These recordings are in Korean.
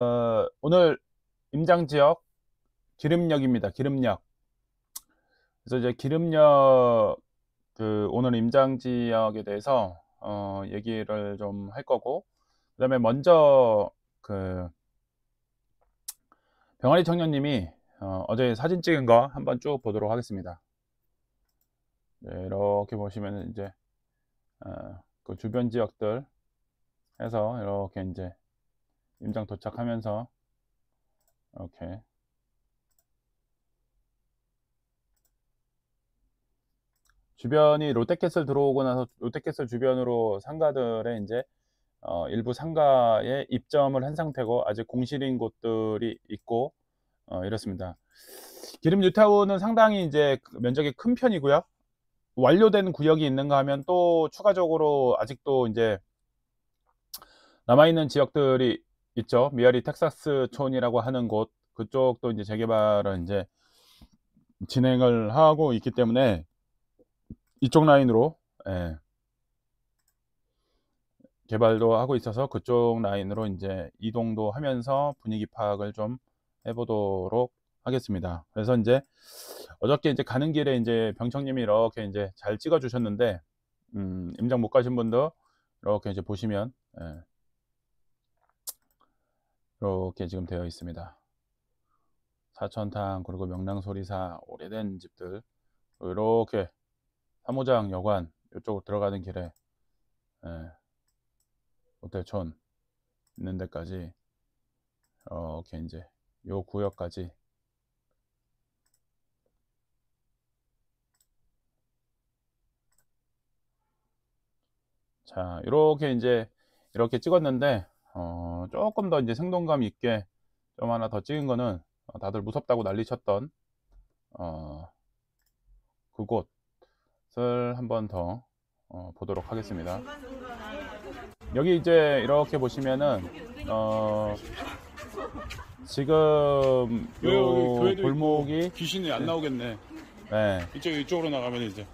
어, 오늘 임장 지역 기름역입니다. 기름역. 그래서 이제 기름역 그 오늘 임장 지역에 대해서 어, 얘기를 좀 할 거고 그다음에 먼저 그 병아리 청년님이 어, 어제 사진 찍은 거 한번 쭉 보도록 하겠습니다. 네, 이렇게 보시면 이제 어, 그 주변 지역들 해서 이렇게 이제 임장 도착하면서 이렇게 주변이 롯데캐슬 들어오고 나서 롯데캐슬 주변으로 상가들의 이제 어, 일부 상가에 입점을 한 상태고 아직 공실인 곳들이 있고 어, 이렇습니다. 기름 뉴타운은 상당히 이제 그 면적이 큰 편이고요. 완료된 구역이 있는가 하면 또 추가적으로 아직도 이제 남아있는 지역들이 있죠. 미아리 텍사스 촌이라고 하는 곳 그쪽도 이제 재개발을 이제 진행을 하고 있기 때문에 이쪽 라인으로 예, 개발도 하고 있어서 그쪽 라인으로 이제 이동도 하면서 분위기 파악을 좀 해보도록 하겠습니다. 그래서 이제 어저께 이제 가는 길에 이제 병청님이 이렇게 이제 잘 찍어 주셨는데 음, 임장 못 가신 분도 이렇게 이제 보시면 예, 이렇게 지금 되어 있습니다. 사천탕 그리고 명랑소리사 오래된 집들 이렇게 사무장 여관 이쪽으로 들어가는 길에 예, 호텔촌 있는 데까지 이렇게 이제 요 구역까지 자 이렇게 이제 이렇게 찍었는데 어, 조금 더 이제 생동감 있게 좀 하나 더 찍은 거는 어, 다들 무섭다고 난리쳤던 어, 그곳을 한 번 더 어, 보도록 하겠습니다. 여기 이제 이렇게 보시면은 어, 지금 요 골목이 귀신이 안 나오겠네. 네. 이쪽 이쪽으로 나가면 이제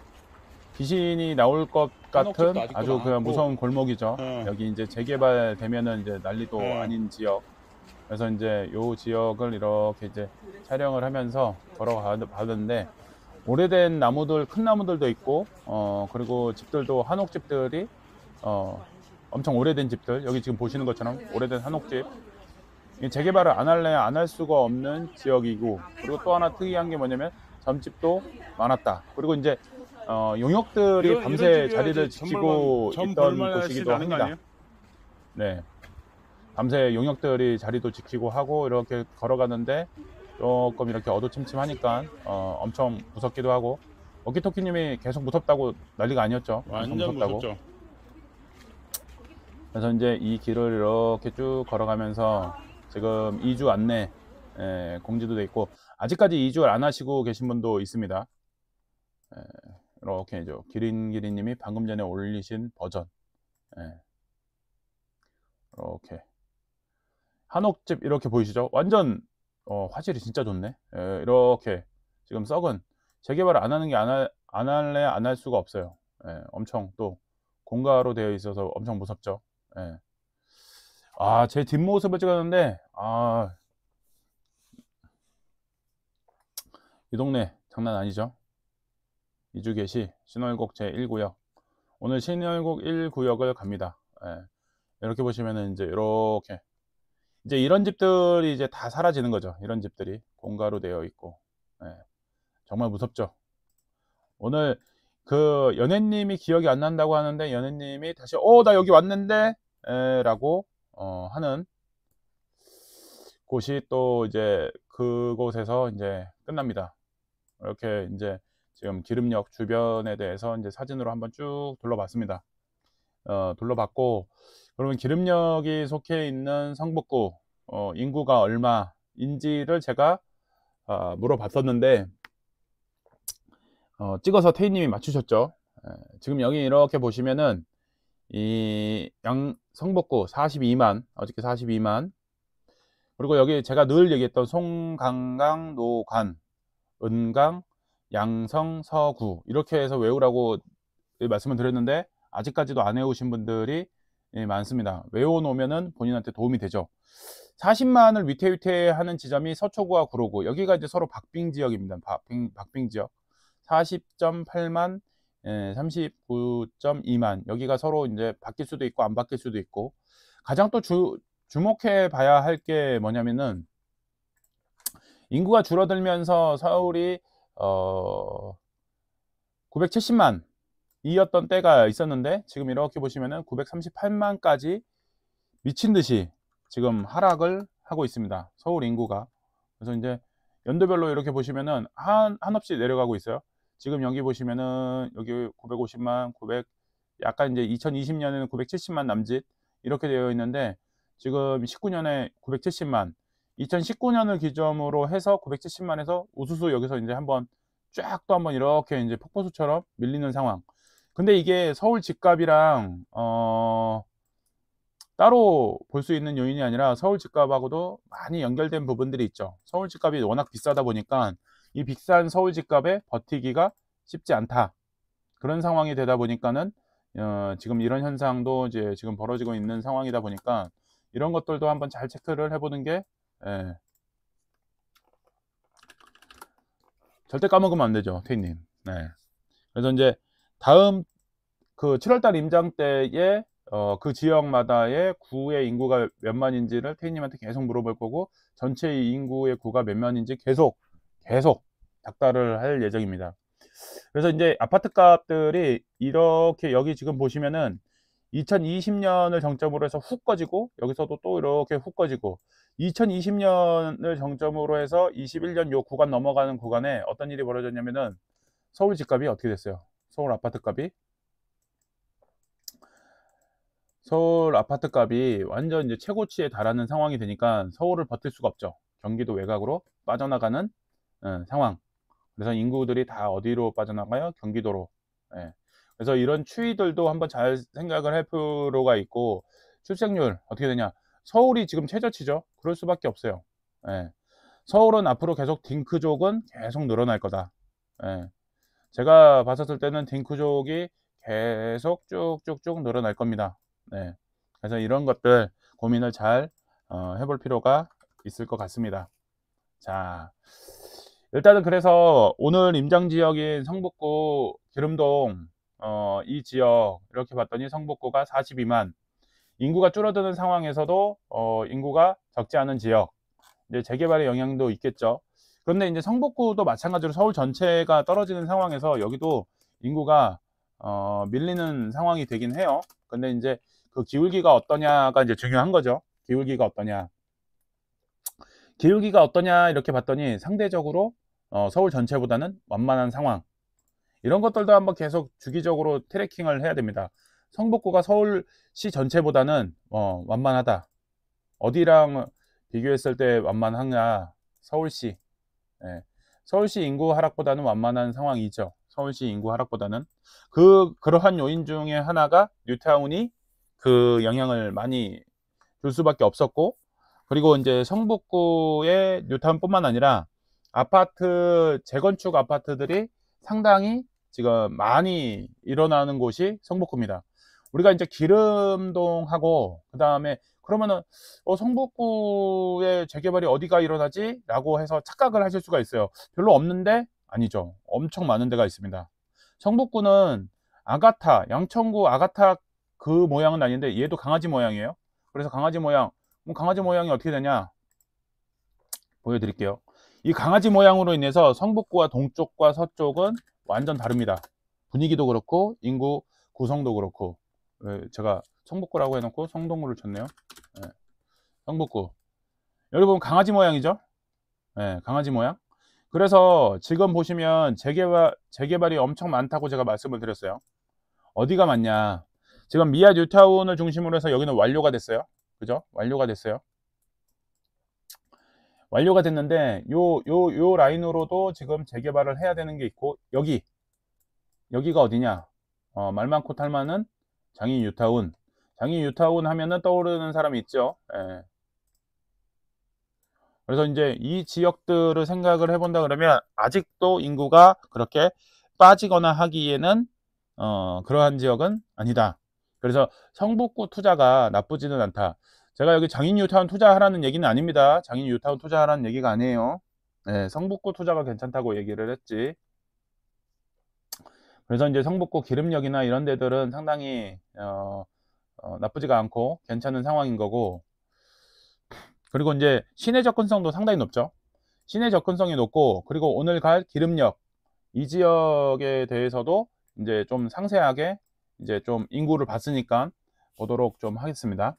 귀신이 나올 것 같은 아주그 무서운 골목이죠. 응. 네. 여기 이제 재개발 되면은 이제 난리도 응. 네. 아닌 지역. 그래서 이제 요 지역을 이렇게 이제 촬영을 하면서 걸어가는데 오래된 나무들 큰 나무들도 있고 어 그리고 집들도 한옥집들이 어 엄청 오래된 집들 여기 지금 보시는 것처럼 오래된 한옥집 재개발을 안 할래야 안 할 수가 없는 지역이고 그리고 또 하나 특이한 게 뭐냐면 점집도 많았다 그리고 이제 어, 용역들이 이런, 밤새 이런 자리를 지키고 있던 곳이기도 합니다. 네. 밤새 용역들이 자리도 지키고 하고 이렇게 걸어가는데 조금 이렇게 어두침침하니까 어, 엄청 무섭기도 하고 워키토키님이 계속 무섭다고 난리가 아니었죠. 완전 무섭다고. 무섭죠. 그래서 이제 이 길을 이렇게 쭉 걸어가면서 지금 2주 안내 예, 공지도 돼 있고 아직까지 2주 안 하시고 계신 분도 있습니다. 예. 이렇게 이제 기린기린님이 방금 전에 올리신 버전 예. 이렇게 한옥집 이렇게 보이시죠? 완전 어, 화질이 진짜 좋네 예, 이렇게 지금 썩은 재개발 안 하는 게 안할래안 할 수가 없어요 예, 엄청 또 공가로 되어 있어서 엄청 무섭죠 예. 아제 뒷모습을 찍었는데 아이 동네 장난 아니죠 이주 개시 신월곡 제 1구역 오늘 신월곡 1구역을 갑니다 예, 이렇게 보시면은 이제 이렇게 이제 이런 집들이 이제 다 사라지는 거죠 이런 집들이 공가로 되어 있고 예, 정말 무섭죠 오늘 그 연애님이 기억이 안 난다고 하는데 연애님이 다시 어나 여기 왔는데 에, 예, 라고 어, 하는 곳이 또 이제 그곳에서 이제 끝납니다 이렇게 이제 지금 기름역 주변에 대해서 이제 사진으로 한번 쭉 둘러봤습니다. 어, 둘러봤고 그러면 기름역이 속해 있는 성북구 어, 인구가 얼마인지를 제가 어, 물어봤었는데 어, 찍어서 태희님이 맞추셨죠. 에, 예, 지금 여기 이렇게 보시면은 이양 성북구 42만 어저께 42만 그리고 여기 제가 늘 얘기했던 송강강 노관 은강 양성, 서구 이렇게 해서 외우라고 말씀을 드렸는데 아직까지도 안 외우신 분들이 예, 많습니다. 외워놓으면 본인한테 도움이 되죠. 40만을 위태위태하는 지점이 서초구와 구로구 여기가 이제 서로 박빙 지역입니다. 박빙, 박빙 지역 40.8만 39.2만 예, 여기가 서로 이제 바뀔 수도 있고 안 바뀔 수도 있고 가장 또 주, 주목해 봐야 할 게 뭐냐면은 인구가 줄어들면서 서울이 어 970만 이었던 때가 있었는데 지금 이렇게 보시면은 938만까지 미친 듯이 지금 하락을 하고 있습니다. 서울 인구가 그래서 이제 연도별로 이렇게 보시면은 한 한없이 내려가고 있어요. 지금 여기 보시면은 여기 950만, 900 약간 이제 2020년에는 970만 남짓 이렇게 되어 있는데 지금 19년에 970만 2019년을 기점으로 해서 970만에서 우수수 여기서 이제 한번 쫙 또 한번 이렇게 이제 폭포수처럼 밀리는 상황. 근데 이게 서울 집값이랑 어 따로 볼 수 있는 요인이 아니라 서울 집값하고도 많이 연결된 부분들이 있죠. 서울 집값이 워낙 비싸다 보니까 이 비싼 서울 집값에 버티기가 쉽지 않다. 그런 상황이 되다 보니까는 어, 지금 이런 현상도 이제 지금 벌어지고 있는 상황이다 보니까 이런 것들도 한번 잘 체크를 해보는 게 예. 절대 까먹으면 안 되죠, 테이님. 네. 그래서 이제 다음 그 7월달 임장 때에 어, 그 지역마다의 구의 인구가 몇만인지를 테이님한테 계속 물어볼 거고 전체 인구의 구가 몇만인지 계속 계속 작달을할 예정입니다. 그래서 이제 아파트 값들이 이렇게 여기 지금 보시면은 2020년을 정점으로 해서 훅 꺼지고 여기서도 또 이렇게 훅 꺼지고 2020년을 정점으로 해서 21년 요 구간 넘어가는 구간에 어떤 일이 벌어졌냐면은 서울 집값이 어떻게 됐어요? 서울 아파트 값이 서울 아파트 값이 완전 이제 최고치에 달하는 상황이 되니까 서울을 버틸 수가 없죠. 경기도 외곽으로 빠져나가는 음, 상황. 그래서 인구들이 다 어디로 빠져나가요? 경기도로. 예. 그래서 이런 추위들도 한번 잘 생각을 할 필요가 있고 출생률 어떻게 되냐 서울이 지금 최저치죠 그럴 수밖에 없어요 예. 서울은 앞으로 계속 딩크족은 계속 늘어날 거다 예. 제가 봤었을 때는 딩크족이 계속 쭉쭉쭉 늘어날 겁니다 예. 그래서 이런 것들 고민을 잘 어, 해볼 필요가 있을 것 같습니다 자 일단은 그래서 오늘 임장지역인 성북구 기름동 어, 이 지역 이렇게 봤더니 성북구가 42만 인구가 줄어드는 상황에서도 어, 인구가 적지 않은 지역 이제 재개발의 영향도 있겠죠. 그런데 이제 성북구도 마찬가지로 서울 전체가 떨어지는 상황에서 여기도 인구가 어, 밀리는 상황이 되긴 해요. 근데 이제 그 기울기가 어떠냐가 이제 중요한 거죠. 기울기가 어떠냐. 기울기가 어떠냐 이렇게 봤더니 상대적으로 어, 서울 전체보다는 완만한 상황. 이런 것들도 한번 계속 주기적으로 트래킹을 해야 됩니다. 성북구가 서울시 전체보다는 어, 완만하다. 어디랑 비교했을 때 완만하냐? 서울시. 예. 서울시 인구 하락보다는 완만한 상황이죠. 서울시 인구 하락보다는 그 그러한 요인 중에 하나가 뉴타운이 그 영향을 많이 줄 수밖에 없었고 그리고 이제 성북구의 뉴타운뿐만 아니라 아파트 재건축 아파트들이 상당히 지금 많이 일어나는 곳이 성북구입니다. 우리가 이제 기름동하고 그 다음에 그러면은 어, 성북구의 재개발이 어디가 일어나지? 라고 해서 착각을 하실 수가 있어요. 별로 없는데 아니죠. 엄청 많은 데가 있습니다. 성북구는 아가타, 양천구 아가타 그 모양은 아닌데 얘도 강아지 모양이에요. 그래서 강아지 모양, 그럼 강아지 모양이 어떻게 되냐? 보여드릴게요. 이 강아지 모양으로 인해서 성북구와 동쪽과 서쪽은 완전 다릅니다 분위기도 그렇고 인구 구성도 그렇고 예, 제가 성북구라고 해놓고 성동구를 쳤네요 네. 성북구 여러분 강아지 모양이죠 예, 강아지 모양 그래서 지금 보시면 재개발, 재개발이 엄청 많다고 제가 말씀을 드렸어요 어디가 많냐 지금 미아 뉴타운을 중심으로 해서 여기는 완료가 됐어요 그죠 완료가 됐어요 완료가 됐는데 요 요, 요 라인으로도 지금 재개발을 해야 되는 게 있고 여기 여기가 어디냐 어, 말 많고 탈 많은 장인 유타운 장인 유타운 하면은 떠오르는 사람이 있죠 예. 그래서 이제 이 지역들을 생각을 해본다 그러면 아직도 인구가 그렇게 빠지거나 하기에는 어, 그러한 지역은 아니다 그래서 성북구 투자가 나쁘지는 않다 제가 여기 장인 유타운 투자하라는 얘기는 아닙니다. 장인 유타운 투자하라는 얘기가 아니에요. 네, 성북구 투자가 괜찮다고 얘기를 했지. 그래서 이제 성북구 기름역이나 이런 데들은 상당히 어, 어, 나쁘지가 않고 괜찮은 상황인 거고 그리고 이제 시내 접근성도 상당히 높죠. 시내 접근성이 높고 그리고 오늘 갈 기름역 이 지역에 대해서도 이제 좀 상세하게 이제 좀 인구를 봤으니까 보도록 좀 하겠습니다.